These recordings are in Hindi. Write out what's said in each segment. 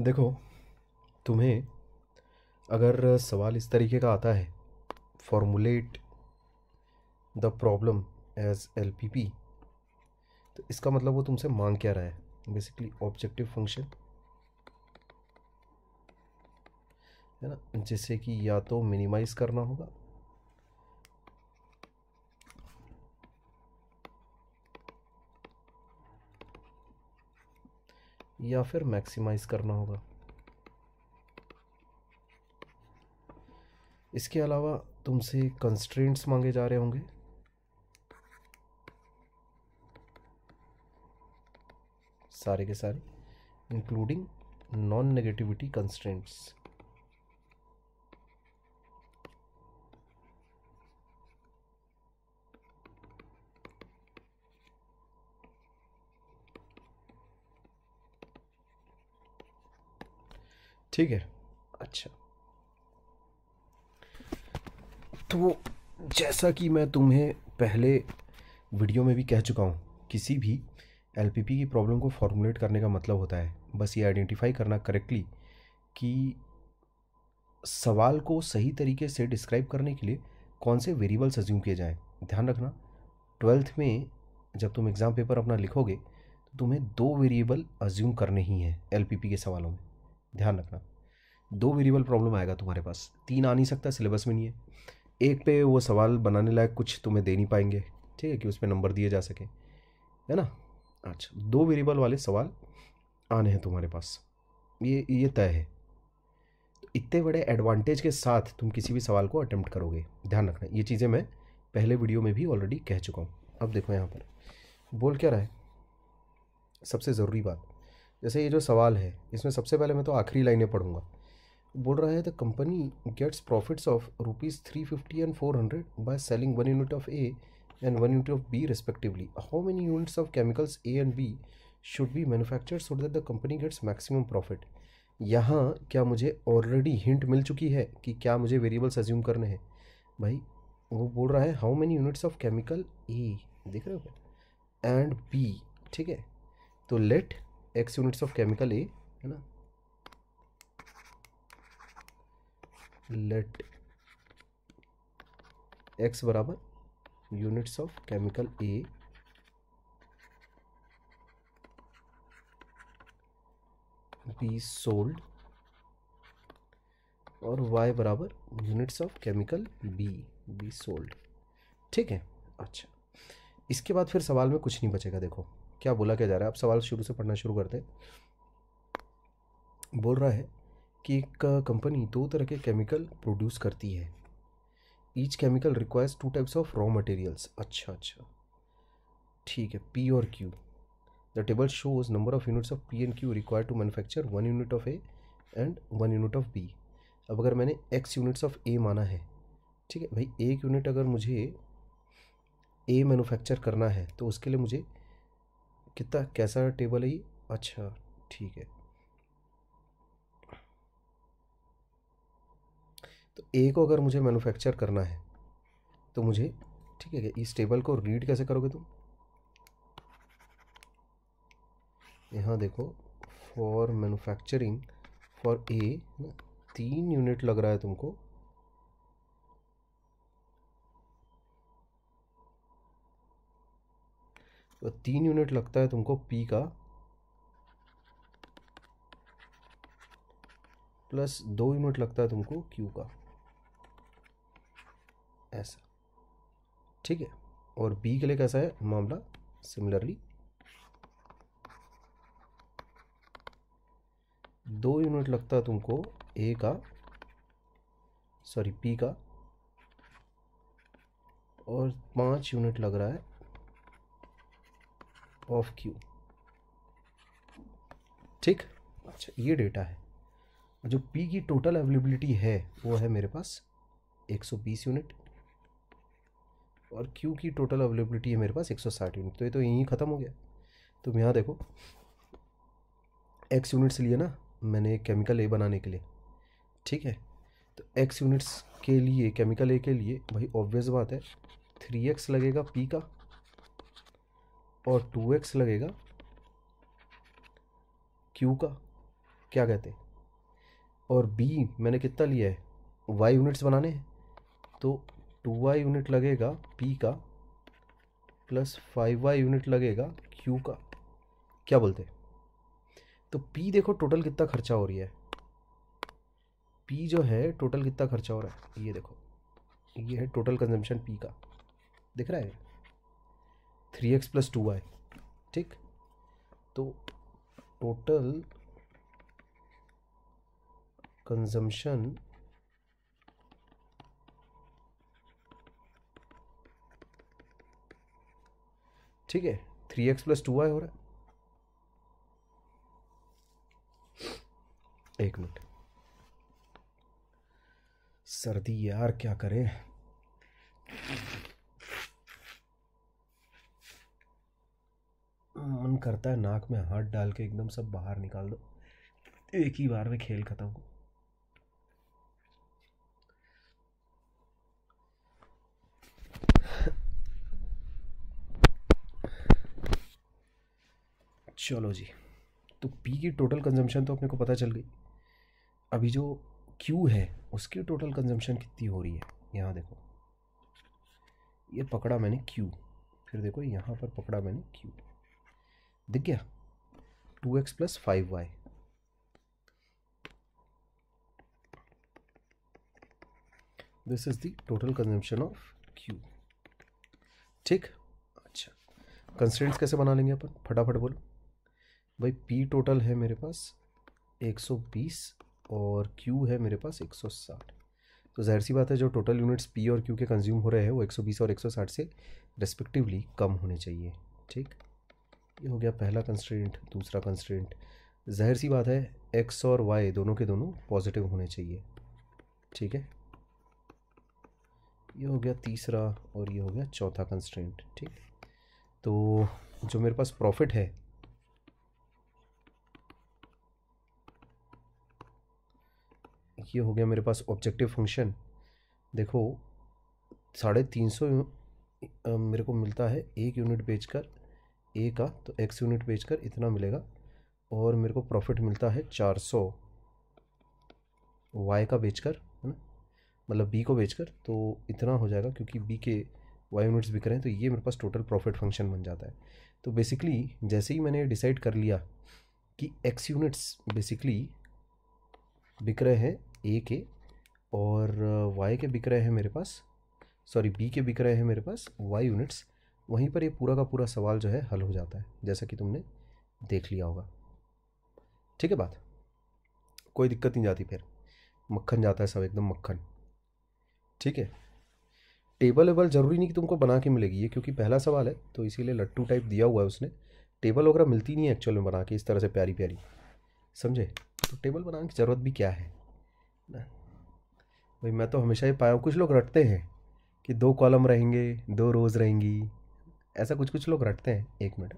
देखो तुम्हें अगर सवाल इस तरीके का आता है formulate the problem as L P P तो इसका मतलब वो तुमसे मांग क्या रहा है बेसिकली ऑब्जेक्टिव फंक्शन है ना जैसे कि या तो मिनिमाइज़ करना होगा या फिर मैक्सिमाइज़ करना होगा इसके अलावा तुमसे कंस्ट्रेंट्स मांगे जा रहे होंगे सारे के सारे इंक्लूडिंग नॉन नेगेटिविटी कंस्ट्रेंट्स ठीक है अच्छा तो जैसा कि मैं तुम्हें पहले वीडियो में भी कह चुका हूँ किसी भी एल की प्रॉब्लम को फॉर्मुलेट करने का मतलब होता है बस ये आइडेंटिफाई करना करेक्टली कि सवाल को सही तरीके से डिस्क्राइब करने के लिए कौन से वेरिएबल्स अज्यूम किए जाएँ ध्यान रखना ट्वेल्थ में जब तुम एग्ज़ाम पेपर अपना लिखोगे तो तुम्हें दो वेरिएबल अज्यूम करने ही हैं एल के सवालों में ध्यान रखना दो वेरिएबल प्रॉब्लम आएगा तुम्हारे पास तीन आ नहीं सकता सिलेबस में नहीं है एक पे वो सवाल बनाने लायक कुछ तुम्हें दे नहीं पाएंगे ठीक है कि उस पर नंबर दिए जा सके है ना अच्छा दो वेरिएबल वाले सवाल आने हैं तुम्हारे पास ये ये तय है तो इतने बड़े एडवांटेज के साथ तुम किसी भी सवाल को अटैम्प्ट करोगे ध्यान रखना ये चीज़ें मैं पहले वीडियो में भी ऑलरेडी कह चुका हूँ अब देखो यहाँ पर बोल क्या रहा है सबसे ज़रूरी बात जैसे ये जो सवाल है इसमें सबसे पहले मैं तो आखिरी लाइनें पढ़ूंगा बोल रहा है the company gets profits of rupees three fifty and four hundred by selling one unit of A and one unit of B respectively how many units of chemicals A and B should be manufacture so that the company gets maximum profit यहाँ क्या मुझे ऑलरेडी हिंट मिल चुकी है कि क्या मुझे वेरिएबल्स एज्यूम करने हैं भाई वो बोल रहा है how many units of chemical A देख रहे हो एंड बी ठीक है तो let X units of chemical ही है ना लेट एक्स बराबर units of chemical A B sold और वाई बराबर units of chemical B B sold ठीक है अच्छा इसके बाद फिर सवाल में कुछ नहीं बचेगा देखो क्या बोला क्या जा रहा है आप सवाल शुरू से पढ़ना शुरू करते बोल रहा है कि एक कंपनी दो तरह के केमिकल प्रोड्यूस करती है each chemical requires two types of raw materials अच्छा अच्छा ठीक है पी और Q the table shows number of units of P and Q require to manufacture one unit of A and one unit of B अब अगर मैंने एक्स यूनिट्स ऑफ ए माना है ठीक है भाई एक यूनिट अगर मुझे ए मैन्युफैक्चर करना है तो उसके लिए मुझे कितना कैसा टेबल है ये अच्छा ठीक है तो ए को अगर मुझे मैन्युफैक्चर करना है तो मुझे ठीक है इस टेबल को रीड कैसे करोगे तुम यहाँ देखो फॉर मैन्युफैक्चरिंग फॉर ए तीन यूनिट लग रहा है तुमको तो तीन यूनिट लगता है तुमको पी का प्लस दो यूनिट लगता है तुमको क्यू का ऐसा ठीक है और बी के लिए कैसा है मामला सिमिलरली दो यूनिट लगता है तुमको ए का सॉरी पी का और पांच यूनिट लग रहा है ऑफ क्यू ठीक अच्छा ये डेटा है जो पी की टोटल अवेलेबिलिटी है वो है मेरे पास 120 यूनिट और क्यू की टोटल अवेलेबिलिटी है मेरे पास 160 यूनिट तो ये तो यहीं ख़त्म हो गया तुम यहाँ देखो एक्स यूनिट्स लिए ना मैंने केमिकल ए बनाने के लिए ठीक है तो एक्स यूनिट्स के लिए केमिकल ए के लिए भाई ऑब्वियस बात है थ्री एक्स लगेगा पी का और टू एक्स लगेगा क्यू का क्या कहते हैं और बी मैंने कितना लिया है वाई यूनिट्स बनाने हैं तो टू वाई यूनिट लगेगा पी का प्लस फाइव वाई यूनिट लगेगा क्यू का क्या बोलते हैं तो पी देखो टोटल कितना खर्चा हो रही है पी जो है टोटल कितना खर्चा हो रहा है ये देखो ये है टोटल कंजम्पशन पी का दिख रहा है three X plus two Y ठीक तो टोटल कंजम्पशन ठीक है three X plus two Y हो रहा है एक मिनट सर्दी यार क्या करें करता है नाक में हाथ डाल के एकदम सब बाहर निकाल दो एक ही बार में खेल खत्म चलो जी तो पी की टोटल कंजम्पशन तो अपने को पता चल गई अभी जो क्यू है उसकी टोटल कंजम्पशन कितनी हो रही है यहाँ देखो ये पकड़ा मैंने क्यू फिर देखो यहाँ पर पकड़ा मैंने क्यू दिख गया two X plus five Y this is total consumption of Q ठीक अच्छा कंस्टेंट्स कैसे बना लेंगे अपन फटाफट बोलो भाई पी टोटल है मेरे पास 120 और क्यू है मेरे पास 160 तो जाहिर सी बात है जो टोटल यूनिट्स पी और क्यू के कंज्यूम हो रहे हैं वो 120 और 160 से रेस्पेक्टिवली कम होने चाहिए ठीक ये हो गया पहला कंस्ट्रेंट दूसरा कंस्ट्रेंट जाहिर सी बात है एक्स और वाई दोनों के दोनों पॉजिटिव होने चाहिए ठीक है ये हो गया तीसरा और ये हो गया चौथा कंस्ट्रेंट ठीक तो जो मेरे पास प्रॉफिट है ये हो गया मेरे पास ऑब्जेक्टिव फंक्शन देखो साढ़े तीन सौ मेरे को मिलता है एक यूनिट बेचकर ए का तो एक्स यूनिट बेचकर इतना मिलेगा और मेरे को प्रॉफिट मिलता है चार सौ वाई का बेचकर है ना मतलब बी को बेचकर तो इतना हो जाएगा क्योंकि बी के वाई यूनिट्स बिक रहे हैं तो ये मेरे पास टोटल प्रॉफिट फंक्शन बन जाता है तो बेसिकली जैसे ही मैंने डिसाइड कर लिया कि एक्स यूनिट्स बेसिकली बिक रहे हैं ए के और वाई के बिक रहे हैं मेरे पास सॉरी बी के बिक रहे हैं मेरे पास वाई यूनिट्स वहीं पर ये पूरा का पूरा सवाल जो है हल हो जाता है जैसा कि तुमने देख लिया होगा ठीक है बात कोई दिक्कत नहीं जाती फिर मक्खन जाता है सब एकदम मक्खन ठीक है टेबल वेबल जरूरी नहीं कि तुमको बना के मिलेगी ये क्योंकि पहला सवाल है तो इसीलिए लट्टू टाइप दिया हुआ है उसने टेबल वगैरह मिलती नहीं है एक्चुअल में बना के इस तरह से प्यारी प्यारी समझे तो टेबल बनाने की ज़रूरत भी क्या है ना भाई मैं तो हमेशा ही पाया हूँ कुछ लोग रटते हैं कि दो कॉलम रहेंगे दो रोज़ रहेंगी ऐसा कुछ कुछ लोग रटते हैं एक मिनट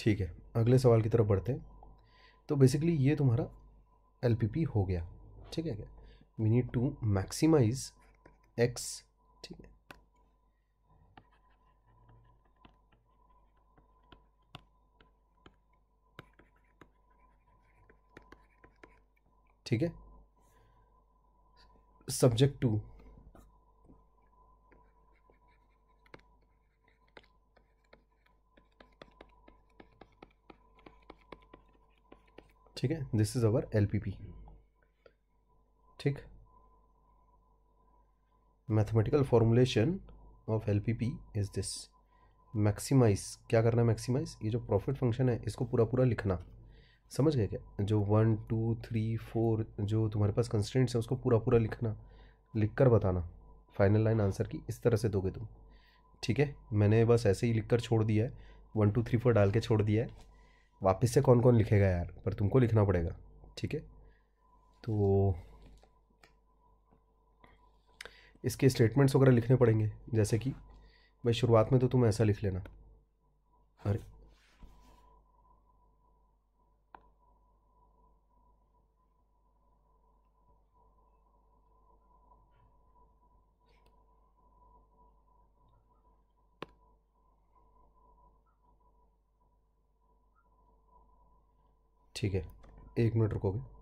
ठीक है अगले सवाल की तरफ बढ़ते हैं तो बेसिकली ये तुम्हारा एल हो गया ठीक है क्या we need to maximize X ठीक है ठीक है सब्जेक्ट टू ठीक है दिस इज अवर एल ठीक mathematical formulation of L is this maximize क्या करना है मैक्सिमाइज ये जो प्रॉफिट फंक्शन है इसको पूरा पूरा लिखना समझ गए क्या जो वन टू थ्री फोर जो तुम्हारे पास कंस्टेंट्स हैं उसको पूरा पूरा लिखना लिख कर बताना फाइनल लाइन आंसर की इस तरह से दोगे तुम ठीक है मैंने बस ऐसे ही लिख कर छोड़ दिया है वन टू थ्री फोर डाल के छोड़ दिया है वापस से कौन कौन लिखेगा यार पर तुमको लिखना पड़ेगा ठीक है तो इसके स्टेटमेंट्स वगैरह लिखने पड़ेंगे जैसे कि भाई शुरुआत में तो तुम ऐसा लिख लेना अरे ठीक है एक मिनट रुकोगे